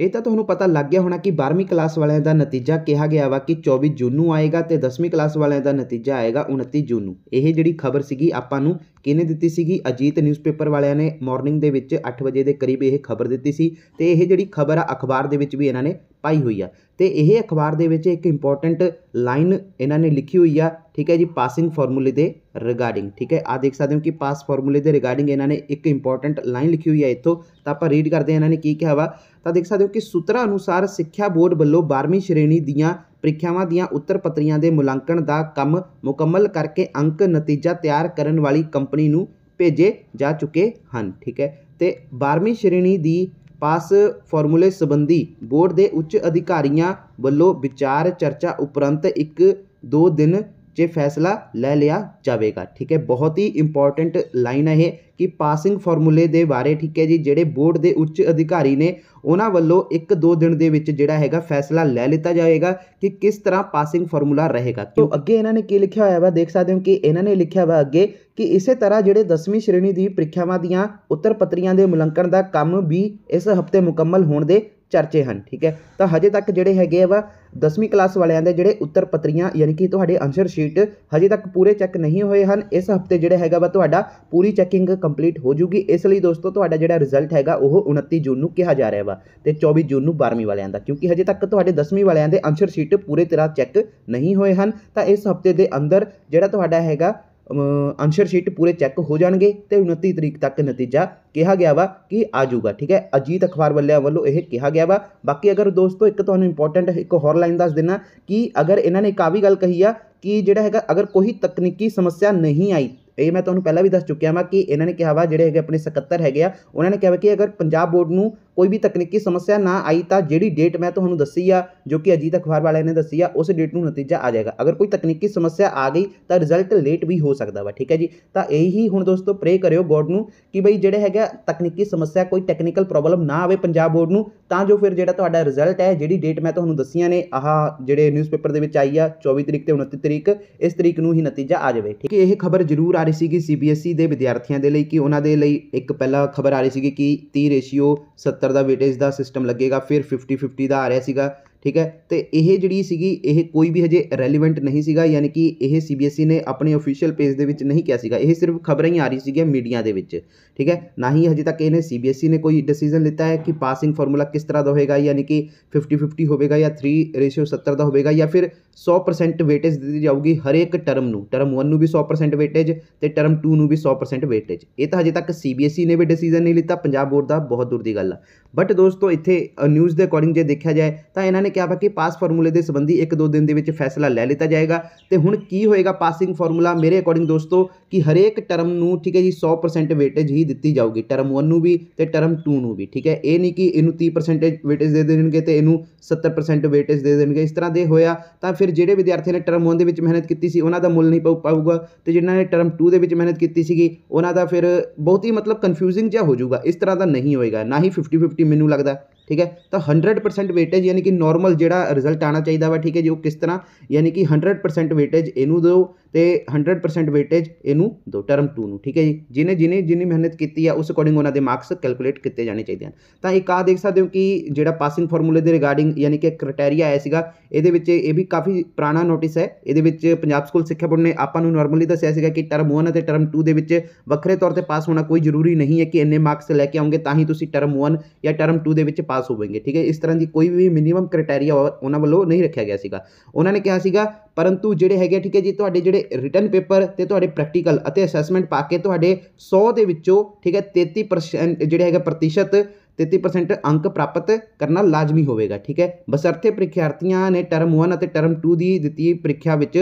ਇਹ ਤਾਂ ਤੁਹਾਨੂੰ ਪਤਾ ਲੱਗ ਗਿਆ ਹੋਣਾ ਕਿ 12ਵੀਂ ਕਲਾਸ ਵਾਲਿਆਂ ਦਾ ਨਤੀਜਾ ਕਿਹਾ ਗਿਆ ਵਾ ਕਿ 24 ਜੂਨ ਨੂੰ ਆਏਗਾ ਤੇ 10ਵੀਂ ਕਲਾਸ ਵਾਲਿਆਂ ਦਾ ਨਤੀਜਾ ਆਏਗਾ 29 ਜੂਨ ਨੂੰ ਇਹ ਜਿਹੜੀ ਖਬਰ ਸੀਗੀ ਆਪਾਂ ਨੂੰ ਕਿਹਨੇ ਦਿੱਤੀ ਸੀਗੀ ਅਜੀਤ ਨਿਊਜ਼ਪੇਪਰ ਵਾਲਿਆਂ ਨੇ ਮਾਰਨਿੰਗ ਦੇ ਵਿੱਚ 8 ਵਜੇ ਦੇ ਕਰੀਬ ਇਹ ਖਬਰ ਦਿੱਤੀ ਸੀ ਤੇ ਇਹ ਜਿਹੜੀ ਖਬਰ ਆ ਅਖਬਾਰ ਦੇ ਵਿੱਚ ਵੀ ਇਹਨਾਂ ਨੇ ਪਾਈ ਹੋਈ ਆ ਤੇ ਇਹ ਅਖਬਾਰ ਦੇ ਵਿੱਚ ਇੱਕ ਇੰਪੋਰਟੈਂਟ ਲਾਈਨ ਇਹਨਾਂ ਨੇ ਲਿਖੀ ਹੋਈ ਆ ਠੀਕ ਹੈ ਜੀ ਪਾਸਿੰਗ ਫਾਰਮੂਲੇ ਦੇ ਰਿਗਾਰਡਿੰਗ ਠੀਕ ਹੈ ਆ ਦੇਖ ਸਕਦੇ ਹੋ ਕਿ ਪਾਸ ਫਾਰਮੂਲੇ ਦੇ ਰਿਗਾਰਡਿੰਗ ਇਹਨਾਂ ਨੇ ਇੱਕ ਇੰਪੋਰਟੈਂਟ ਲਾਈਨ ਲਿਖੀ ਹੋਈ ਆ ਇੱਥੋਂ ਤਾਂ ਆਪਾਂ ਰੀਡ ਕਰਦੇ ਹਾਂ ਇਹਨਾਂ ਨੇ ਕੀ ਕਿਹਾ ਵਾ ਤਾਂ ਦੇਖ ਸਕਦੇ ਹੋ ਕਿ ਸੂਤਰਾ ਅਨੁਸਾਰ ਸਿੱਖਿਆ ਬੋਰਡ ਵੱਲੋਂ 12ਵੀਂ ਸ਼੍ਰੇਣੀ ਦੀਆਂ ਪ੍ਰੀਖਿਆਵਾਂ ਦੀਆਂ ਉੱਤਰ ਪੱਤਰੀਆਂ ਦੇ ਮੁਲਾਂਕਣ ਦਾ ਕੰਮ ਮੁਕੰਮਲ ਕਰਕੇ ਅੰਕ ਨਤੀਜਾ ਤਿਆਰ ਕਰਨ ਵਾਲੀ ਕੰਪਨੀ ਨੂੰ ਭੇਜੇ ਜਾ ਚੁੱਕੇ ਹਨ ਠੀਕ ਹੈ ਤੇ 12ਵੀਂ ਸ਼੍ਰੇਣੀ ਦੀ ਪਾਸ ਫਾਰਮੂਲੇ ਸੰਬੰਧੀ ਬੋਰਡ ਦੇ ਉੱਚ ਅਧਿਕਾਰੀਆਂ ਵੱਲੋਂ ਵਿਚਾਰ ਚਰਚਾ ਉਪਰੰਤ ਇੱਕ ਦੋ ਦਿਨ 'ਚ ਫੈਸਲਾ ਲੈ ਲਿਆ ਜਾਵੇਗਾ ਠੀਕ ਹੈ ਬਹੁਤ ਹੀ ਇੰਪੋਰਟੈਂਟ ਲਾਈਨ ਹੈ ਇਹ ਕਿ ਪਾਸਿੰਗ ਫਾਰਮੂਲੇ ਦੇ ਬਾਰੇ ਠੀਕ ਹੈ ਜੀ ਜਿਹੜੇ ਬੋਰਡ ਦੇ ਉੱਚ ਅਧਿਕਾਰੀ ਨੇ ਉਹਨਾਂ ਵੱਲੋਂ ਇੱਕ ਦੋ ਦਿਨ ਦੇ ਵਿੱਚ ਜਿਹੜਾ ਹੈਗਾ ਫੈਸਲਾ ਲੈ ਲਿੱਤਾ ਜਾਏਗਾ ਕਿ ਕਿਸ ਤਰ੍ਹਾਂ ਪਾਸਿੰਗ ਫਾਰਮੂਲਾ ਰਹੇਗਾ ਤੋਂ ਅੱਗੇ ਇਹਨਾਂ ਨੇ ਕੀ ਲਿਖਿਆ ਹੋਇਆ ਵਾ ਦੇਖ ਸਕਦੇ ਹੋ ਕਿ ਇਹਨਾਂ ਨੇ ਲਿਖਿਆ ਵਾ ਅੱਗੇ ਕਿ ਇਸੇ ਤਰ੍ਹਾਂ ਜਿਹੜੇ 10ਵੀਂ ਸ਼੍ਰੇਣੀ ਦੀ ਪ੍ਰੀਖਿਆਵਾਂ ਦੀਆਂ ਉੱਤਰ ਪੱਤਰੀਆਂ ਦੇ ਮੁਲੰਕਣ ਦਾ ਕੰਮ ਵੀ ਇਸ ਹਫਤੇ ਮੁਕੰਮਲ ਹੋਣ ਦੇ ਚਰਚੇ ਹਨ ਠੀਕ ਹੈ ਤਾਂ ਹਜੇ ਤੱਕ ਜਿਹੜੇ ਹੈਗੇ ਆ ਵਾ 10ਵੀਂ ਕਲਾਸ ਵਾਲਿਆਂ ਦੇ ਜਿਹੜੇ ਉੱਤਰ ਪੱਤਰੀਆਂ ਯਾਨੀ ਕਿ ਤੁਹਾਡੇ ਆਨਸਰ ਸ਼ੀਟ ਹਜੇ ਤੱਕ ਪੂਰੇ ਚੈੱਕ ਨਹੀਂ ਹੋਏ ਹਨ ਇਸ ਹਫਤੇ ਜਿਹੜਾ ਹੈਗਾ ਵਾ ਤੁਹਾਡਾ ਪੂਰੀ ਚੈਕਿੰਗ ਕੰਪਲੀਟ ਹੋ ਜੂਗੀ ਇਸ ਲਈ ਦੋਸਤੋ ਤੁਹਾਡਾ ਜਿਹੜਾ ਰਿਜ਼ਲਟ ਹੈਗਾ ਉਹ 29 ਜੂਨ ਨੂੰ ਕਿਹਾ ਜਾ ਰਿਹਾ ਵਾ ਤੇ 24 ਜੂਨ ਨੂੰ 12ਵੀਂ ਵਾਲਿਆਂ ਦਾ ਕਿਉਂਕਿ ਹਜੇ ਤੱਕ ਤੁਹਾਡੇ 10ਵੀਂ ਵਾਲਿਆਂ ਦੇ ਆਨਸਰ ਸ਼ੀਟ ਪੂਰੇ ਤਰ੍ਹਾਂ ਚੈੱਕ ਨਹੀਂ ਹੋਏ ਹਨ ਤਾਂ ਇਸ ਹਫਤੇ ਦੇ ਅੰਦਰ ਜਿਹੜਾ ਤੁਹਾਡਾ ਹੈਗਾ ਆਨਸਰ ਸ਼ੀਟ ਪੂਰੇ ਚੈੱਕ ਹੋ ਜਾਣਗੇ ਤੇ 29 ਤਰੀਕ ਤੱਕ ਨਤੀਜਾ ਕਿਹਾ ਗਿਆ ਵਾ ਕਿ ਆ ਜਾਊਗਾ ਠੀਕ ਹੈ ਅਜੀਤ ਅਖਬਾਰ ਵਾਲਿਆਂ ਵੱਲੋਂ ਇਹ ਕਿਹਾ ਗਿਆ ਵਾ ਬਾਕੀ ਅਗਰ ਦੋਸਤੋ ਇੱਕ ਤੁਹਾਨੂੰ ਇੰਪੋਰਟੈਂਟ ਇੱਕ ਹੋਰ ਲਾਈਨ ਦੱਸ ਦਿੰਨਾ ਕਿ ਅਗਰ ਇਹਨਾਂ ਨੇ ਇੱਕ ਵੀ ਗੱਲ ਕਹੀ ਆ ਕਿ ਜਿਹੜਾ ਹੈਗਾ ਅਗਰ ਕੋਈ ਤਕਨੀਕੀ ਸਮੱਸਿਆ ਨਹੀਂ ਆਈ ਇਹ ਮੈਂ ਤੁਹਾਨੂੰ ਪਹਿਲਾਂ ਵੀ ਦੱਸ ਚੁੱਕਿਆ ਵਾ ਕਿ ਇਹਨਾਂ ਨੇ ਕਿਹਾ ਵਾ ਜਿਹੜੇ ਹੈਗੇ ਆਪਣੇ ਸਕੱਤਰ ਹੈਗੇ ਆ ਉਹਨਾਂ ਨੇ ਕਿਹਾ ਕਿ ਅਗਰ ਪੰਜਾਬ ਬੋਰਡ ਨੂੰ ਕੋਈ ਵੀ ਤਕਨੀਕੀ ਸਮੱਸਿਆ ਨਾ ਆਈ ਤਾਂ ਜਿਹੜੀ ਡੇਟ ਮੈਂ ਤੁਹਾਨੂੰ ਦੱਸੀ ਆ ਜੋ ਕਿ ਅਜੀਤ ਅਖਬਾਰ ਵਾਲਿਆਂ ਨੇ ਦੱਸੀ ਆ ਉਸ ਡੇਟ ਨੂੰ ਨਤੀਜਾ ਆ ਜਾਏਗਾ ਅਗਰ ਕੋਈ ਤਕਨੀਕੀ ਸਮੱਸਿਆ ਆ ਗਈ ਤਾਂ ਰਿਜ਼ਲਟ ਲੇਟ ਵੀ ਹੋ ਸਕਦਾ ਵਾ ਠੀਕ ਹੈ ਜੀ ਤਾਂ ਇਹੀ ਹੁਣ ਦੋਸਤੋ ਪ੍ਰੇ ਕਰਿਓ ਗੋਡ ਨੂੰ ਕਿ ਬਈ ਜਿਹੜੇ ਹੈਗਾ ਤਕਨੀਕੀ ਸਮੱਸਿਆ ਕੋਈ ਟੈਕਨੀਕਲ ਪ੍ਰੋਬਲਮ ਨਾ ਆਵੇ ਪੰਜਾਬ ਬੋਰਡ ਨੂੰ ਤਾਂ ਜੋ ਫਿਰ ਜਿਹੜਾ ਤੁਹਾਡਾ ਰਿਜ਼ਲਟ ਹੈ ਜਿਹੜੀ ਡੇਟ ਮੈਂ ਤੁਹਾਨੂੰ ਦੱਸੀਆਂ ਨੇ ਆਹ ਜਿਹੜੇ ਨਿਊਜ਼ਪੇਪਰ ਦੇ ਵਿੱਚ ਆਈ ਆ 24 ਤਰੀਕ ਤੇ 29 ਤਰੀਕ ਇਸ ਤਰੀਕ ਨੂੰ ਹੀ ਨਤੀਜਾ ਆ ਜਾਵੇ ਠੀਕ ਹੈ ਇਹ ਖਬਰ ਜ਼ਰੂਰ ਆ ਰਹੀ ਕਿ ਸੀਬੀਐਸਈ e ਦੇ ਵਿਦਿਆਰਥੀਆਂ ਦੇ ਲਈ ਕਿ ਉਹਨਾਂ ਦੇ ਲਈ ਇੱਕ ਪਹਿਲਾ ਖਬਰ ਆ ਰਹੀ ਸੀ ਕਿ 30 ਰੇਸ਼ੀਓ 70 ਦਾ ਵੇਟੇਜ ਦਾ ਸਿਸਟਮ ਲੱਗੇਗਾ ਫਿਰ 50 50 ਦਾ ਆ ਰਿਹਾ ਸੀਗਾ ਠੀਕ ਹੈ ਅਤੇ ਇਹ ਜਿਹੜੀ ਸੀਗੀ ਇਹ ਕੋਈ ਵੀ ਹਜੇ ਰੈਲੀਵੈਂਟ ਨਹੀਂ ਸੀਗਾ ਯਾਨੀ ਕਿ ਇਹ ਸੀ ਬੀ ਐੱਸ ਈ ਨੇ ਆਪਣੇ ਅਫੀਸ਼ੀਅਲ ਪੇਜ ਦੇ ਵਿੱਚ ਨਹੀਂ ਕਿਹਾ ਸੀਗਾ ਇਹ ਸਿਰਫ ਖਬਰਾਂ ਹੀ ਆ ਰਹੀ ਸੀਗੀਆਂ ਮੀਡੀਆ ਦੇ ਵਿੱਚ ਠੀਕ ਹੈ ਨਾ ਹੀ ਹਜੇ ਤੱਕ ਇਹਨੇ ਸੀ ਬੀ ਐੱਸ ਈ ਨੇ ਕੋਈ ਡਿਸੀਜਨ ਲਿੱਤਾ ਹੈ ਕਿ ਪਾਸਿੰਗ ਫਾਰਮੂਲਾ ਕਿਸ ਤਰ੍ਹਾਂ ਦਾ ਹੋਵੇਗਾ ਯਾਨੀ ਕਿ 50 50 ਹੋਵੇਗਾ ਜਾਂ 3:70 ਦਾ ਹੋਵੇਗਾ ਜਾਂ ਫਿਰ 100% ਵੇਟੇਜ ਦਿੱਤੀ ਜਾਊਗੀ ਹਰੇਕ ਟਰਮ ਨੂੰ ਟਰਮ 1 ਨੂੰ ਵੀ 100% ਵੇਟੇਜ ਤੇ ਟਰਮ 2 ਨੂੰ ਵੀ 100% ਵੇਟੇਜ ਇਹ ਤਾਂ ਹਜੇ ਤੱਕ ਸੀਬੀਐਸਈ e ਨੇ ਵੀ ਡਿਸੀਜਨ ਨਹੀਂ ਲਿੱਤਾ ਪੰਜਾਬ ਬੋਰਡ ਦਾ ਬਹੁਤ ਦੂਰ ਦੀ ਗੱਲ ਆ ਬਟ ਦੋਸਤੋ ਇੱਥੇ ਨਿਊਜ਼ ਦੇ ਅਕੋਰਡਿੰਗ ਜੇ ਦੇਖਿਆ ਜਾਏ ਤਾਂ ਇਹਨਾਂ ਨੇ ਕਿਹਾ ਵਾ ਕਿ ਪਾਸ ਫਾਰਮੂਲੇ ਦੇ ਸੰਬੰਧੀ 1-2 ਦਿਨ ਦੇ ਵਿੱਚ ਫੈਸਲਾ ਲੈ ਲਿਤਾ ਜਾਏਗਾ ਤੇ ਹੁਣ ਕੀ ਹੋਏਗਾ ਪਾਸਿੰਗ ਫਾਰਮੂਲਾ ਮੇਰੇ ਅਕੋਰਡਿੰਗ ਦੋਸਤੋ ਕਿ ਹਰੇਕ ਟਰਮ ਨੂੰ ਠੀਕ ਹੈ ਜੀ 100% ਵੇਟੇਜ ਹੀ ਦਿੱਤੀ ਜਾਊਗੀ ਟਰਮ 1 ਨੂੰ ਵੀ ਤੇ ਟਰਮ 2 ਨੂੰ ਵੀ ਠੀਕ ਹੈ ਇਹ ਨਹੀਂ ਕਿ ਇਹਨੂੰ 30% ਵੇਟੇਜ ਦੇ ਦੇਣਗੇ ਤੇ ਇਹਨੂੰ 70% ਵੇਟੇਜ ਦੇ ਦੇਣਗੇ ਇਸ ਤਰ੍ਹਾਂ ਦੇ ਹੋਇਆ ਤਾਂ ਫਿਰ ਜਿਹੜੇ ਵਿਦਿਆਰਥੀ ਨੇ ਟਰਮ 1 ਦੇ ਵਿੱਚ ਮਿਹਨਤ ਕੀਤੀ ਸੀ ਉਹਨਾਂ ਦਾ ਮੁੱਲ ਨਹੀਂ ਪਾਊਗਾ ਤੇ ਜਿਨ੍ਹਾਂ ਨੇ ਟਰਮ 2 ਦੇ ਵਿੱਚ ਮਿਹਨਤ ਕੀਤੀ ਸੀਗੀ ਉਹਨਾਂ ਦਾ ਫਿਰ ਬਹੁਤ ਹੀ ਮਤਲਬ ਕਨਫਿਊਜ਼ਿੰਗ ਜਿਹਾ ਹੋ ਜਾਊਗਾ ਇਸ ਤਰ੍ਹਾਂ ਦਾ ਨਹੀਂ ਹੋਏਗਾ ਨਾ ਹੀ 50 50 ਮੈਨੂੰ ਲੱਗਦਾ ਠੀਕ ਹੈ ਤਾਂ 100% ਵੇਟੇਜ ਯਾਨੀ ਕਿ ਨਾਰਮਲ ਜਿਹੜਾ ਰਿਜ਼ਲਟ ਆਣਾ ਚਾਹੀਦਾ ਵਾ ਠੀਕ ਹੈ ਜੀ ਉਹ ਕਿਸ ਤਰ੍ਹਾਂ ਯਾਨੀ ਕਿ 100% ਵੇਟੇਜ ਇਹਨੂੰ ਦਿਓ ਤੇ 100% ਵੇਟੇਜ ਇਹਨੂੰ ਦੋ ਟਰਮ 2 ਨੂੰ ਠੀਕ ਹੈ ਜੀ ਜਿਹਨੇ ਜਿਹਨੇ ਜਿੰਨੀ ਮਿਹਨਤ ਕੀਤੀ ਆ ਉਸ ਅਕੋਰਡਿੰਗ ਉਹਨਾਂ ਦੇ ਮਾਰਕਸ ਕੈਲਕੂਲੇਟ ਕੀਤੇ ਜਾਣੇ ਚਾਹੀਦੇ ਹਨ ਤਾਂ ਇੱਕ ਆ ਦੇਖ ਸਕਦੇ ਹੋ ਕਿ ਜਿਹੜਾ ਪਾਸਿੰਗ ਫਾਰਮੂਲੇ ਦੇ ਰਿਗਾਰਡਿੰਗ ਯਾਨੀ ਕਿ ਕ੍ਰਾਈਟੇਰੀਆ ਆਇਆ ਸੀਗਾ ਇਹਦੇ ਵਿੱਚ ਇਹ ਵੀ ਕਾਫੀ ਪੁਰਾਣਾ ਨੋਟਿਸ ਹੈ ਇਹਦੇ ਵਿੱਚ ਪੰਜਾਬ ਸਕੂਲ ਸਿੱਖਿਆ ਬੋਰਡ ਨੇ ਆਪਾਂ ਨੂੰ ਨਾਰਮਲੀ ਦੱਸਿਆ ਸੀਗਾ ਕਿ ਟਰਮ 1 ਅਤੇ ਟਰਮ 2 ਦੇ ਵਿੱਚ ਵੱਖਰੇ ਤੌਰ ਤੇ ਪਾਸ ਹੋਣਾ ਕੋਈ ਜ਼ਰੂਰੀ ਨਹੀਂ ਹੈ ਕਿ ਇੰਨੇ ਮਾਰਕਸ ਲੈ ਕੇ ਆਉਂਗੇ ਤਾਂ ਹੀ ਤੁਸੀਂ ਟਰਮ 1 ਜਾਂ ਟਰਮ 2 ਦੇ ਵਿੱਚ ਪਾਸ ਹੋਵੋਗੇ ਠੀਕ ਹੈ ਇਸ ਤਰ੍ਹਾਂ ਦੀ ਕੋਈ ਵੀ ਮਿਨੀਮਮ ਕ੍ਰਾਈਟੇਰੀਆ ਉਹਨਾਂ ਵੱਲੋਂ ਨਹੀਂ ਰੱਖਿਆ ਗਿਆ ਸੀਗਾ ਉਹਨਾਂ ਨੇ ਕਿਹਾ ਸੀਗਾ ਪਰੰਤੂ ਜਿਹੜੇ ਹੈਗੇ ਠੀਕ ਹੈ ਜੀ ਤੁਹਾਡੇ ਜਿਹੜੇ ਰਿਟਨ ਪੇਪਰ ਤੇ ਤੁਹਾਡੇ ਪ੍ਰੈਕਟੀਕਲ ਅਤੇ ਅਸੈਸਮੈਂਟ ਪਾ ਕੇ ਤੁਹਾਡੇ 100 ਦੇ ਵਿੱਚੋਂ ਠੀਕ ਹੈ 33% ਜਿਹੜੇ ਹੈਗਾ ਪ੍ਰਤੀਸ਼ਤ 33% ਅੰਕ ਪ੍ਰਾਪਤ ਕਰਨਾ ਲਾਜ਼ਮੀ ਹੋਵੇਗਾ ਠੀਕ ਹੈ ਬਸਰਥੇ ਪ੍ਰੀਖਿਆਰਥੀਆਂ ਨੇ ਟਰਮ 1 ਅਤੇ ਟਰਮ 2 ਦੀ ਦਿੱਤੀ ਪ੍ਰੀਖਿਆ ਵਿੱਚ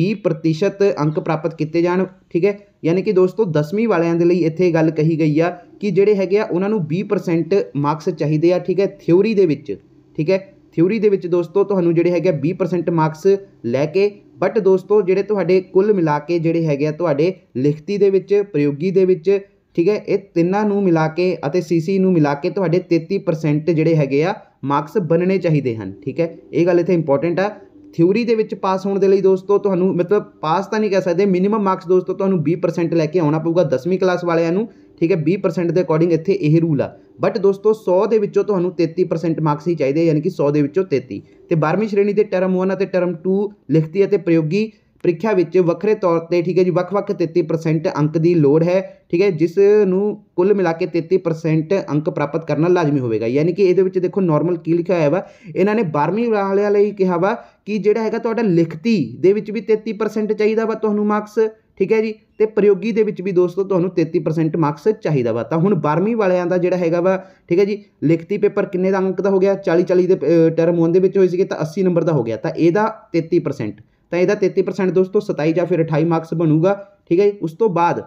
20% ਅੰਕ ਪ੍ਰਾਪਤ ਕੀਤੇ ਜਾਣ ਠੀਕ ਹੈ ਯਾਨੀ ਕਿ ਦੋਸਤੋ 10ਵੀਂ ਵਾਲਿਆਂ ਦੇ ਲਈ ਇੱਥੇ ਗੱਲ ਕਹੀ ਗਈ ਆ ਕਿ ਜਿਹੜੇ ਹੈਗੇ ਆ ਉਹਨਾਂ ਨੂੰ 20% ਮਾਰਕਸ ਚਾਹੀਦੇ ਆ ਠੀਕ ਹੈ ਥਿਉਰੀ ਦੇ ਵਿੱਚ ਠੀਕ ਹੈ ਥਿਉਰੀ ਦੇ ਵਿੱਚ ਦੋਸਤੋ ਤੁਹਾਨੂੰ ਜਿਹੜੇ ਹੈਗੇ 20% ਮਾਰਕਸ ਲੈ ਕੇ ਬਟ ਦੋਸਤੋ ਜਿਹੜੇ ਤੁਹਾਡੇ ਕੁੱਲ ਮਿਲਾ ਕੇ ਜਿਹੜੇ ਹੈਗੇ ਆ ਤੁਹਾਡੇ ਲਿਖਤੀ ਦੇ ਵਿੱਚ ਪ੍ਰਯੋਗੀ ਦੇ ਵਿੱਚ ਠੀਕ ਹੈ ਇਹ ਤਿੰਨਾਂ ਨੂੰ ਮਿਲਾ ਕੇ ਅਤੇ ਸੀਸੀ ਨੂੰ ਮਿਲਾ ਕੇ ਤੁਹਾਡੇ 33% ਜਿਹੜੇ ਹੈਗੇ ਆ ਮਾਰਕਸ ਬਣਨੇ ਚਾਹੀਦੇ ਹਨ ਠੀਕ ਹੈ ਇਹ ਗੱਲ ਇੱਥੇ ਇੰਪੋਰਟੈਂਟ ਆ ਥਿਊਰੀ ਦੇ ਵਿੱਚ ਪਾਸ ਹੋਣ ਦੇ ਲਈ ਦੋਸਤੋ ਤੁਹਾਨੂੰ ਮਤਲਬ ਪਾਸ ਤਾਂ ਨਹੀਂ ਕਹਿ ਸਕਦੇ ਮਿਨੀਮਮ ਮਾਰਕਸ ਦੋਸਤੋ ਤੁਹਾਨੂੰ 20% ਲੈ ਕੇ ਆਉਣਾ ਪਊਗਾ 10ਵੀਂ ਕਲਾਸ ਵਾਲਿਆਂ ਨੂੰ ਠੀਕ ਹੈ 20% ਦੇ ਅਕੋਰਡਿੰਗ ਇੱਥੇ ਇਹ ਰੂਲ ਆ ਬਟ ਦੋਸਤੋ 100 ਦੇ ਵਿੱਚੋਂ ਤੁਹਾਨੂੰ 33% ਮਾਰਕਸ ਹੀ ਚਾਹੀਦੇ ਯਾਨੀ ਕਿ 100 ਦੇ ਵਿੱਚੋਂ 33 ਤੇ 12ਵੀਂ ਸ਼੍ਰੇਣੀ ਦੇ ਟਰਮ 1 ਅਤੇ ਟਰਮ 2 ਲਿਖਤੀ ਅਤੇ ਪ੍ਰਯੋਗੀ ਪ੍ਰੀਖਿਆ ਵਿੱਚ ਵੱਖਰੇ ਤੌਰ ਤੇ ਠੀਕ ਹੈ ਜੀ ਵੱਖ-ਵੱਖ 33% ਅੰਕ ਦੀ ਲੋੜ ਹੈ ਠੀਕ ਹੈ ਜਿਸ ਨੂੰ ਕੁੱਲ ਮਿਲਾ ਕੇ 33% ਅੰਕ ਪ੍ਰਾਪਤ ਕਰਨਾ ਲਾਜ਼ਮੀ ਹੋਵੇਗਾ ਯਾਨੀ ਕਿ ਇਹਦੇ ਵਿੱਚ ਦੇਖੋ ਨਾਰਮਲ ਕੀ ਲਿਖਿਆ ਹੋਇਆ ਵਾ ਇਹਨਾਂ ਨੇ 12ਵੀਂ ਵਾਲਿਆਂ ਲਈ ਕਿਹਾ ਵਾ ਕਿ ਜਿਹੜਾ ਹੈਗਾ ਤੁਹਾਡਾ ਲਿਖਤੀ ਦੇ ਵਿੱਚ ਵੀ 33% ਚਾਹੀਦਾ ਵਾ ਤੁਹਾਨੂੰ ਮਾਰਕਸ ਠੀਕ ਹੈ ਜੀ ਤੇ ਪ੍ਰਯੋਗੀ ਦੇ ਵਿੱਚ ਵੀ ਦੋਸਤੋ ਤੁਹਾਨੂੰ 33% ਮਾਰਕਸ ਚਾਹੀਦਾ ਵਾ ਤਾਂ ਹੁਣ 12ਵੀਂ ਵਾਲਿਆਂ ਦਾ ਜਿਹੜਾ ਹੈਗਾ ਵਾ ਠੀਕ ਹੈ ਜੀ ਲਿਖਤੀ ਪੇਪਰ ਕਿੰਨੇ ਦਾ ਅੰਕ ਦਾ ਹੋ ਗਿਆ 40 40 ਦੇ ਟਰਮ 1 ਦੇ ਵਿੱਚ ਹੋਈ ਸੀਗੇ ਤਾਂ 80 ਨੰਬਰ ਦਾ ਹੋ ਗਿਆ ਤਾਂ ਇਹਦਾ 33% ਤਾਂ ਇਹਦਾ 33% ਦੋਸਤੋ 27 ਜਾਂ ਫਿਰ 28 ਮਾਰਕਸ ਬਣੂਗਾ ਠੀਕ ਹੈ ਉਸ ਤੋਂ ਬਾਅਦ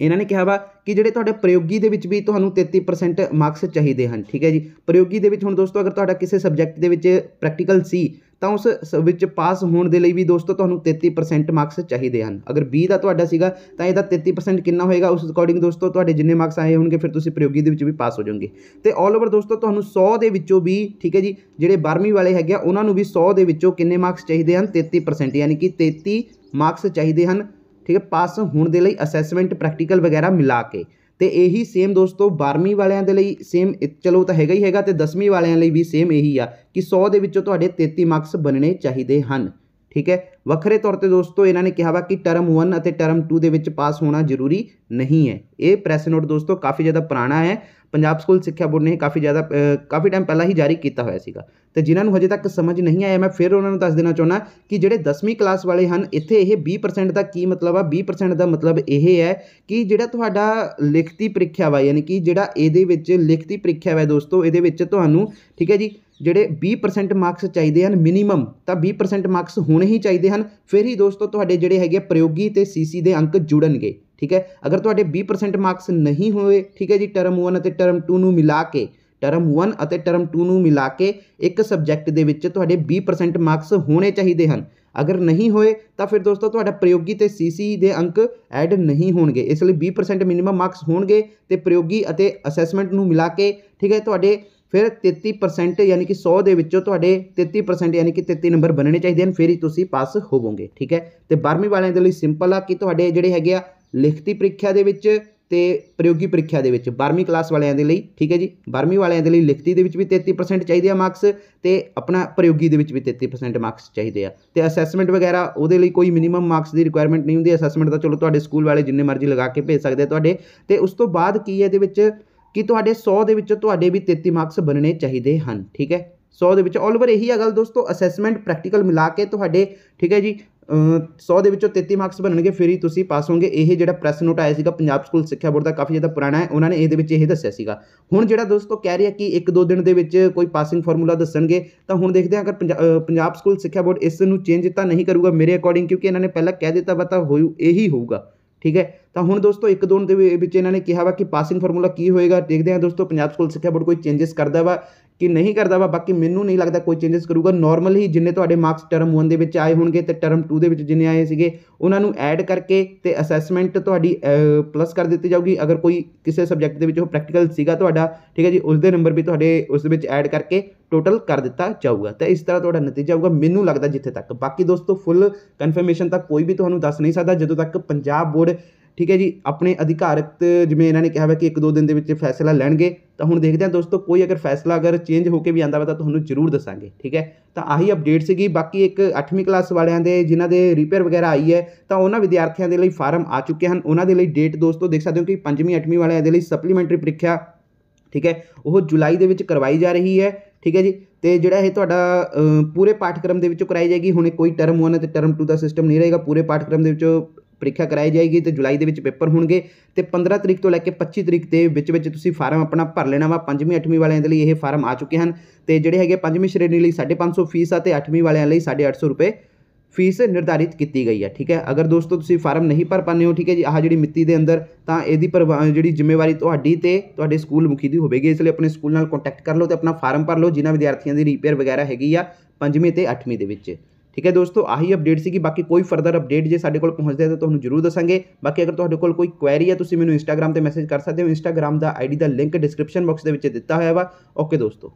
ਇਹਨਾਂ ਨੇ ਕਿਹਾ ਵਾ ਕਿ ਜਿਹੜੇ ਤੁਹਾਡੇ ਪ੍ਰਯੋਗੀ ਦੇ ਵਿੱਚ ਵੀ ਤੁਹਾਨੂੰ 33% ਮਾਰਕਸ ਚਾਹੀਦੇ ਹਨ ਠੀਕ ਹੈ ਜੀ ਪ੍ਰਯੋਗੀ ਦੇ ਵਿੱਚ ਹੁਣ ਦੋਸਤੋ ਅਗਰ ਤੁਹਾਡਾ ਕਿਸੇ ਸਬਜੈਕਟ ਦੇ ਵਿੱਚ ਪ੍ਰੈਕਟੀਕਲ ਸੀ ਤਾਂ ਉਸ ਵਿੱਚ ਪਾਸ ਹੋਣ ਦੇ ਲਈ ਵੀ ਦੋਸਤੋ ਤੁਹਾਨੂੰ 33% ਮਾਰਕਸ ਚਾਹੀਦੇ ਹਨ ਅਗਰ 20 ਦਾ ਤੁਹਾਡਾ ਸੀਗਾ ਤਾਂ ਇਹਦਾ 33% ਕਿੰਨਾ ਹੋਏਗਾ ਉਸ ਅਕੋਰਡਿੰਗ ਦੋਸਤੋ ਤੁਹਾਡੇ ਜਿੰਨੇ ਮਾਰਕਸ ਆਏ ਹੋਣਗੇ ਫਿਰ ਤੁਸੀਂ ਪ੍ਰਯੋਗੀ ਦੇ ਵਿੱਚ ਵੀ ਪਾਸ ਹੋ ਜਾਓਗੇ ਤੇ ਆਲ ਓਵਰ ਦੋਸਤੋ ਤੁਹਾਨੂੰ 100 ਦੇ ਵਿੱਚੋਂ ਵੀ ਠੀਕ ਹੈ ਜੀ ਜਿਹੜੇ 12ਵੀਂ ਵਾਲੇ ਹੈਗੇ ਆ ਉਹਨਾਂ ਨੂੰ ਵੀ 100 ਦੇ ਵਿੱਚੋਂ ਕਿੰਨੇ ਮਾਰਕਸ ਚਾਹੀਦੇ ਹਨ 33% ਯਾਨੀ ਕਿ 33 ਮਾਰਕਸ ਚਾਹੀਦੇ ਹਨ ਠੀਕ ਹੈ ਪਾਸ ਹੋਣ ਦੇ ਲਈ ਅਸੈਸਮੈਂਟ ਪ੍ਰੈਕਟੀਕਲ ਵਗੈਰਾ ਮਿਲਾ ਕੇ ਤੇ ਇਹੀ ਸੇਮ ਦੋਸਤੋ 12ਵੀਂ ਵਾਲਿਆਂ ਦੇ ਲਈ ਸੇਮ ਚਲੋ ਤਾਂ ਹੈਗਾ ਹੀ ਹੈਗਾ ਤੇ 10ਵੀਂ ਵਾਲਿਆਂ ਲਈ ਵੀ ਸੇਮ ਇਹੀ ਆ ਕਿ 100 ਦੇ ਵਿੱਚੋਂ ਤੁਹਾਡੇ 33 ਮਾਰਕਸ ਬਣਨੇ ਚਾਹੀਦੇ ਹਨ ਠੀਕ ਹੈ ਵੱਖਰੇ ਤੌਰ ਤੇ ਦੋਸਤੋ ਇਹਨਾਂ ਨੇ ਕਿਹਾ ਵਾ ਕਿ ਟਰਮ 1 ਅਤੇ ਟਰਮ 2 ਦੇ ਵਿੱਚ ਪਾਸ ਹੋਣਾ ਜ਼ਰੂਰੀ ਨਹੀਂ ਹੈ ਇਹ ਪ੍ਰੈਸ ਨੋਟ ਦੋਸਤੋ ਕਾਫੀ ਜ਼ਿਆਦਾ ਪੁਰਾਣਾ ਹੈ ਪੰਜਾਬ ਸਕੂਲ ਸਿੱਖਿਆ ਬੋਰਡ ਨੇ ਕਾਫੀ ਜ਼ਿਆਦਾ ਕਾਫੀ ਟਾਈਮ ਪਹਿਲਾਂ ਹੀ ਜਾਰੀ ਕੀਤਾ ਹੋਇਆ ਸੀਗਾ ਤੇ ਜਿਨ੍ਹਾਂ ਨੂੰ ਹਜੇ ਤੱਕ ਸਮਝ ਨਹੀਂ ਆਇਆ ਮੈਂ ਫਿਰ ਉਹਨਾਂ ਨੂੰ ਦੱਸ ਦੇਣਾ ਚਾਹੁੰਦਾ ਕਿ ਜਿਹੜੇ 10ਵੀਂ ਕਲਾਸ ਵਾਲੇ ਹਨ ਇੱਥੇ ਇਹ 20% ਦਾ ਕੀ ਮਤਲਬ ਆ 20% ਦਾ ਮਤਲਬ ਇਹ ਹੈ ਕਿ ਜਿਹੜਾ ਤੁਹਾਡਾ ਲਿਖਤੀ ਪ੍ਰੀਖਿਆ ਵਾ ਯਾਨੀ ਕਿ ਜਿਹੜਾ ਇਹਦੇ ਵਿੱਚ ਲਿਖਤੀ ਪ੍ਰੀਖਿਆ ਵਾ ਦੋਸਤੋ ਇਹਦੇ ਵਿੱਚ ਤੁਹਾਨੂੰ ਠੀਕ ਹੈ ਜੀ ਜਿਹੜੇ 20% ਮਾਰਕਸ ਚਾਹੀਦੇ ਹਨ ਮਿਨੀਮਮ ਤਾਂ 20% ਮਾਰਕਸ ਹੋਣੇ ਹੀ ਚਾਹੀਦੇ ਹਨ ਫਿਰ ਹੀ ਦੋਸਤੋ ਤੁਹਾਡੇ ਜਿਹੜੇ ਹੈਗੇ ਪ੍ਰਯੋਗੀ ਤੇ ਸੀਸੀ ਦੇ ਅੰਕ ਜੁੜਨਗੇ ਠੀਕ ਹੈ ਅਗਰ ਤੁਹਾਡੇ 20% ਮਾਰਕਸ ਨਹੀਂ ਹੋਏ ਠੀਕ ਹੈ ਜੀ ਟਰਮ 1 ਅਤੇ ਟਰਮ 2 ਨੂੰ ਮਿਲਾ ਕੇ ਟਰਮ 1 ਅਤੇ ਟਰਮ 2 ਨੂੰ ਮਿਲਾ ਕੇ ਇੱਕ ਸਬਜੈਕਟ ਦੇ ਵਿੱਚ ਤੁਹਾਡੇ 20% ਮਾਰਕਸ ਹੋਣੇ ਚਾਹੀਦੇ ਹਨ ਅਗਰ ਨਹੀਂ ਹੋਏ ਤਾਂ ਫਿਰ ਦੋਸਤੋ ਤੁਹਾਡਾ ਪ੍ਰਯੋਗੀ ਤੇ ਸੀਸੀ ਦੇ ਅੰਕ ਐਡ ਨਹੀਂ ਹੋਣਗੇ ਇਸ ਲਈ 20% ਮਿਨੀਮਮ ਮਾਰਕਸ ਹੋਣਗੇ ਤੇ ਪ੍ਰਯੋਗੀ ਅਤੇ ਅਸੈਸਮੈਂਟ ਨੂੰ ਮਿਲਾ ਕੇ ਠੀਕ ਹੈ ਤੁਹਾਡੇ ਫਿਰ 33% ਯਾਨੀ ਕਿ 100 ਦੇ ਵਿੱਚੋਂ ਤੁਹਾਡੇ 33% ਯਾਨੀ ਕਿ 33 ਨੰਬਰ ਬਣਨੇ ਚਾਹੀਦੇ ਹਨ ਫਿਰ ਹੀ ਤੁਸੀਂ ਪਾਸ ਹੋਵੋਗੇ ਠੀਕ ਹੈ ਤੇ 12ਵੀਂ ਵਾਲਿਆਂ ਦੇ ਲਈ ਸਿੰਪਲ ਆ ਕਿ ਤੁਹਾਡੇ ਜਿਹੜੇ ਹੈਗੇ ਆ ਲਿਖਤੀ ਪ੍ਰੀਖਿਆ ਦੇ ਵਿੱਚ ਤੇ ਪ੍ਰਯੋਗੀ ਪ੍ਰੀਖਿਆ ਦੇ ਵਿੱਚ 12ਵੀਂ ਕਲਾਸ ਵਾਲਿਆਂ ਦੇ ਲਈ ਠੀਕ ਹੈ ਜੀ 12ਵੀਂ ਵਾਲਿਆਂ ਦੇ ਲਈ ਲਿਖਤੀ ਦੇ ਵਿੱਚ ਵੀ 33% ਚਾਹੀਦੇ ਆ ਮਾਰਕਸ ਤੇ ਆਪਣਾ ਪ੍ਰਯੋਗੀ ਦੇ ਵਿੱਚ ਵੀ 33% ਮਾਰਕਸ ਚਾਹੀਦੇ ਆ ਤੇ ਅਸੈਸਮੈਂਟ ਵਗੈਰਾ ਉਹਦੇ ਲਈ ਕੋਈ ਮਿਨੀਮਮ ਮਾਰਕਸ ਦੀ ਰਿਕੁਆਇਰਮੈਂਟ ਨਹੀਂ ਹੁੰਦੀ ਅਸੈਸਮੈਂਟ ਦਾ ਚਲੋ ਤੁਹਾਡੇ ਸਕੂਲ ਵਾਲੇ ਜਿੰਨੇ ਮਰਜ਼ੀ ਲਗਾ ਕੇ ਭੇਜ ਸਕਦੇ ਆ ਤੁਹਾਡੇ ਤੇ ਉਸ ਤੋਂ ਬਾਅਦ ਕੀ ਹੈ ਇਹਦੇ ਵਿੱਚ ਕਿ ਤੁਹਾਡੇ 100 ਦੇ ਵਿੱਚੋਂ ਤੁਹਾਡੇ ਵੀ 33 ਮਾਰਕਸ ਬਣਨੇ ਚਾਹੀਦੇ ਹਨ ਠੀਕ ਹੈ 100 ਦੇ ਵਿੱਚ ਆਲ ਓਵਰ ਇਹੀ ਆ ਗੱਲ ਦੋਸਤੋ ਅਸੈਸਮੈਂਟ ਪ੍ਰੈਕਟੀਕਲ ਮਿਲਾ ਕੇ ਤੁਹਾਡੇ ਠੀਕ ਹੈ ਜੀ 100 ਦੇ ਵਿੱਚੋਂ 33 ਮਾਰਕਸ ਬਣਨਗੇ ਫਿਰ ਹੀ ਤੁਸੀਂ ਪਾਸ ਹੋਗੇ ਇਹ ਜਿਹੜਾ ਪ੍ਰੈਸ ਨੋਟ ਆਇਆ ਸੀਗਾ ਪੰਜਾਬ ਸਕੂਲ ਸਿੱਖਿਆ ਬੋਰਡ ਦਾ ਕਾਫੀ ਜ਼ਿਆਦਾ ਪੁਰਾਣਾ ਹੈ ਉਹਨਾਂ ਨੇ ਇਹਦੇ ਵਿੱਚ ਇਹ ਦੱਸਿਆ ਸੀਗਾ ਹੁਣ ਜਿਹੜਾ ਦੋਸਤੋ ਕਹਿ ਰਿਹਾ ਕਿ ਇੱਕ ਦੋ ਦਿਨ ਦੇ ਵਿੱਚ ਕੋਈ ਪਾਸਿੰਗ ਫਾਰਮੂਲਾ ਦੱਸਣਗੇ ਤਾਂ ਹੁਣ ਦੇਖਦੇ ਹਾਂ ਅਗਰ ਪੰਜਾਬ ਸਕੂਲ ਸਿੱਖਿਆ ਬੋਰਡ ਇਸ ਨੂੰ ਚੇਂਜ ਤਾਂ ਨਹੀਂ ਕਰੂਗਾ ਮੇਰੇ ਅਕੋਰਡਿੰਗ ਕਿਉਂਕਿ ਇਹਨਾਂ ਨੇ ਪਹਿਲਾਂ ਕਹਿ ਦਿੱਤਾ ਬਤਾ ਹੋਊ ਇਹੀ ਹੋਊਗਾ ਠੀਕ ਹੈ ਤਾਂ ਹੁਣ ਦੋਸਤੋ ਇੱਕ ਦੋਨ ਦੇ ਵਿੱਚ ਇਹਨਾਂ ਨੇ ਕਿਹਾ ਵਾ ਕਿ ਪਾਸਿੰਗ ਫਾਰਮੂਲਾ ਕੀ ਹੋਏਗਾ ਦੇਖਦੇ ਹਾਂ ਦੋਸਤੋ ਪੰਜਾਬ ਸਕੂਲ ਸਿੱਖਿਆ ਬੋਰਡ ਕੋਈ ਚੇਂਜਸ ਕਰਦਾ ਵਾ ਕਿ ਨਹੀਂ ਕਰਦਾ ਵਾ ਬਾਕੀ ਮੈਨੂੰ ਨਹੀਂ ਲੱਗਦਾ ਕੋਈ ਚੇਂਜਸ ਕਰੂਗਾ ਨਾਰਮਲ ਹੀ ਜਿੰਨੇ ਤੁਹਾਡੇ ਮਾਰਕਸ ਟਰਮ 1 ਦੇ ਵਿੱਚ ਆਏ ਹੋਣਗੇ ਤੇ ਟਰਮ 2 ਦੇ ਵਿੱਚ ਜਿੰਨੇ ਆਏ ਸੀਗੇ ਉਹਨਾਂ ਨੂੰ ਐਡ ਕਰਕੇ ਤੇ ਅਸੈਸਮੈਂਟ ਤੁਹਾਡੀ ਪਲੱਸ ਕਰ ਦਿੱਤੀ ਜਾਊਗੀ ਅਗਰ ਕੋਈ ਕਿਸੇ ਸਬਜੈਕਟ ਦੇ ਵਿੱਚ ਉਹ ਪ੍ਰੈਕਟੀਕਲ ਸੀਗਾ ਤੁਹਾਡਾ ਠੀਕ ਹੈ ਜੀ ਉਸ ਦੇ ਨੰਬਰ ਵੀ ਤੁਹਾਡੇ ਉਸ ਵਿੱਚ ਐਡ ਕਰਕੇ ਟੋਟਲ ਕਰ ਦਿੱਤਾ ਜਾਊਗਾ ਤਾਂ ਇਸ ਤਰ੍ਹਾਂ ਤੁਹਾਡਾ ਨਤੀਜਾ ਆਊਗਾ ਮੈਨੂੰ ਲੱਗਦਾ ਜਿੱਥੇ ਤੱਕ ਬਾਕੀ ਦੋਸਤੋ ਫੁੱਲ ਕਨਫਰਮੇਸ਼ਨ ਤਾਂ ਕੋਈ ਵੀ ਤੁਹਾਨੂੰ ਦੱਸ ਨਹੀਂ ਸਕਦਾ ਜਦੋਂ ਤੱਕ ਪੰਜਾਬ ਬੋਰਡ ਠੀਕ ਹੈ ਜੀ ਆਪਣੇ ਅਧਿਕਾਰਤ ਜਿਵੇਂ ਇਹਨਾਂ ਨੇ ਕਿਹਾ ਵਾ ਕਿ ਇੱਕ ਦੋ ਦਿਨ ਦੇ ਵਿੱਚ ਫੈਸਲਾ ਲੈਣਗੇ ਤਾਂ ਹੁਣ ਦੇਖਦੇ ਹਾਂ ਦੋਸਤੋ ਕੋਈ ਅਗਰ ਫੈਸਲਾ ਅਗਰ ਚੇਂਜ ਹੋ ਕੇ ਵੀ ਆਉਂਦਾ ਵਾ ਤਾਂ ਤੁਹਾਨੂੰ ਜ਼ਰੂਰ ਦੱਸਾਂਗੇ ਠੀਕ ਹੈ ਤਾਂ ਆਹੀ ਅਪਡੇਟ ਸੀਗੀ ਬਾਕੀ ਇੱਕ 8ਵੀਂ ਕਲਾਸ ਵਾਲਿਆਂ ਦੇ ਜਿਨ੍ਹਾਂ ਦੇ ਰਿਪੇਅਰ ਵਗੈਰਾ ਆਈ ਹੈ ਤਾਂ ਉਹਨਾਂ ਵਿਦਿਆਰਥੀਆਂ ਦੇ ਲਈ ਫਾਰਮ ਆ ਚੁੱਕੇ ਹਨ ਉਹਨਾਂ ਦੇ ਲਈ ਡੇਟ ਦੋਸਤੋ ਦੇਖ ਸਕਦੇ ਹੋ ਕਿ 5ਵੀਂ 8ਵੀਂ ਵਾਲਿਆਂ ਦੇ ਲਈ ਸਪਲੀਮੈਂਟਰੀ ਪ੍ਰੀਖਿਆ ਠੀਕ ਹੈ ਉਹ ਜੁਲਾਈ ਦੇ ਵਿੱਚ ਕਰਵਾਈ ਜਾ ਰਹੀ ਹੈ ਠੀਕ ਹੈ ਜੀ ਤੇ ਜਿਹੜਾ ਇਹ ਤੁਹਾਡਾ ਪੂਰੇ ਪਾਠਕ੍ਰਮ ਦੇ ਵਿੱਚੋਂ ਕਰਾਈ ਜਾਏਗੀ ਹੁਣ ਕੋਈ ਟਰਮ 1 ਅਤੇ ਟਰਮ 2 ਦਾ ਸਿਸਟਮ ਨਹੀਂ ਰਹੇਗਾ ਪੂਰੇ ਪਾਠਕ੍ਰਮ ਦੇ ਵਿੱਚੋਂ ਪ੍ਰੀਖਿਆ ਕਰਾਈ ਜਾਏਗੀ ਤੇ ਜੁਲਾਈ ਦੇ ਵਿੱਚ ਪੇਪਰ ਹੋਣਗੇ ਤੇ 15 ਤਰੀਕ ਤੋਂ ਲੈ ਕੇ 25 ਤਰੀਕ ਦੇ ਵਿੱਚ ਵਿੱਚ ਤੁਸੀਂ ਫਾਰਮ ਆਪਣਾ ਭਰ ਲੈਣਾ ਵਾ 5ਵੀਂ 8ਵੀਂ ਵਾਲਿਆਂ ਦੇ ਲਈ ਇਹ ਫਾਰਮ ਆ ਚੁੱਕੇ ਹਨ ਤੇ ਜਿਹੜੇ ਹੈਗੇ 5ਵੀਂ ਸ਼੍ਰੇਣੀ ਲਈ 550 ਫੀਸ ਆ ਤੇ 8ਵੀਂ ਵਾਲਿਆਂ ਲਈ 850 ਰੁਪਏ ਫੀਸ ਨਿਰਧਾਰਿਤ ਕੀਤੀ ਗਈ ਹੈ ਠੀਕ ਹੈ ਅਗਰ ਦੋਸਤੋ ਤੁਸੀਂ ਫਾਰਮ ਨਹੀਂ ਭਰ ਪਾਨੇ ਹੋ ਠੀਕ ਹੈ ਜੀ ਆਹ ਜਿਹੜੀ ਮਿੱਤੀ ਦੇ ਅੰਦਰ ਤਾਂ ਇਹਦੀ ਜਿਹੜੀ ਜ਼ਿੰਮੇਵਾਰੀ ਤੁਹਾਡੀ ਤੇ ਤੁਹਾਡੇ ਸਕੂਲ ਮੁਖੀ ਦੀ ਹੋਵੇਗੀ ਇਸ ਲਈ ਆਪਣੇ ਸਕੂਲ ਨਾਲ ਕੰਟੈਕਟ ਕਰ ਲਓ ਤੇ ਆਪਣਾ ਫਾਰਮ ਭਰ ਲਓ ਜਿਨ੍ਹਾਂ ਵਿਦਿਆਰਥੀਆਂ ਦੀ ਰੀਪੇਅਰ ਵਗੈਰਾ ਹੈਗੀ ਆ 5ਵੀਂ ਤੇ 8ਵੀਂ ਦੇ ਵਿੱਚ ਠੀਕ ਹੈ ਦੋਸਤੋ ਆਹੀ ਅਪਡੇਟ ਸੀ ਕਿ ਬਾਕੀ ਕੋਈ ਫਰਦਰ ਅਪਡੇਟ ਜੇ ਸਾਡੇ ਕੋਲ ਪਹੁੰਚਦੇ ਆ ਤਾਂ ਤੁਹਾਨੂੰ ਜ਼ਰੂਰ ਦੱਸਾਂਗੇ ਬਾਕੀ ਅਗਰ ਤੁਹਾਡੇ ਕੋਲ ਕੋਈ ਕੁਐਰੀ ਹੈ ਤੁਸੀਂ ਮੈਨੂੰ ਇੰਸਟਾਗ੍ਰam ਤੇ ਮੈਸੇਜ ਕਰ ਸਕਦੇ ਹੋ ਇੰਸਟਾਗ੍ਰam ਦਾ ਆਈਡੀ ਦਾ ਲਿੰਕ ਡਿਸਕ੍ਰਿਪਸ਼ਨ ਬਾਕਸ ਦੇ ਵਿੱਚ ਦਿੱਤਾ ਹੋਇਆ ਵਾ ਓਕੇ ਦੋਸਤੋ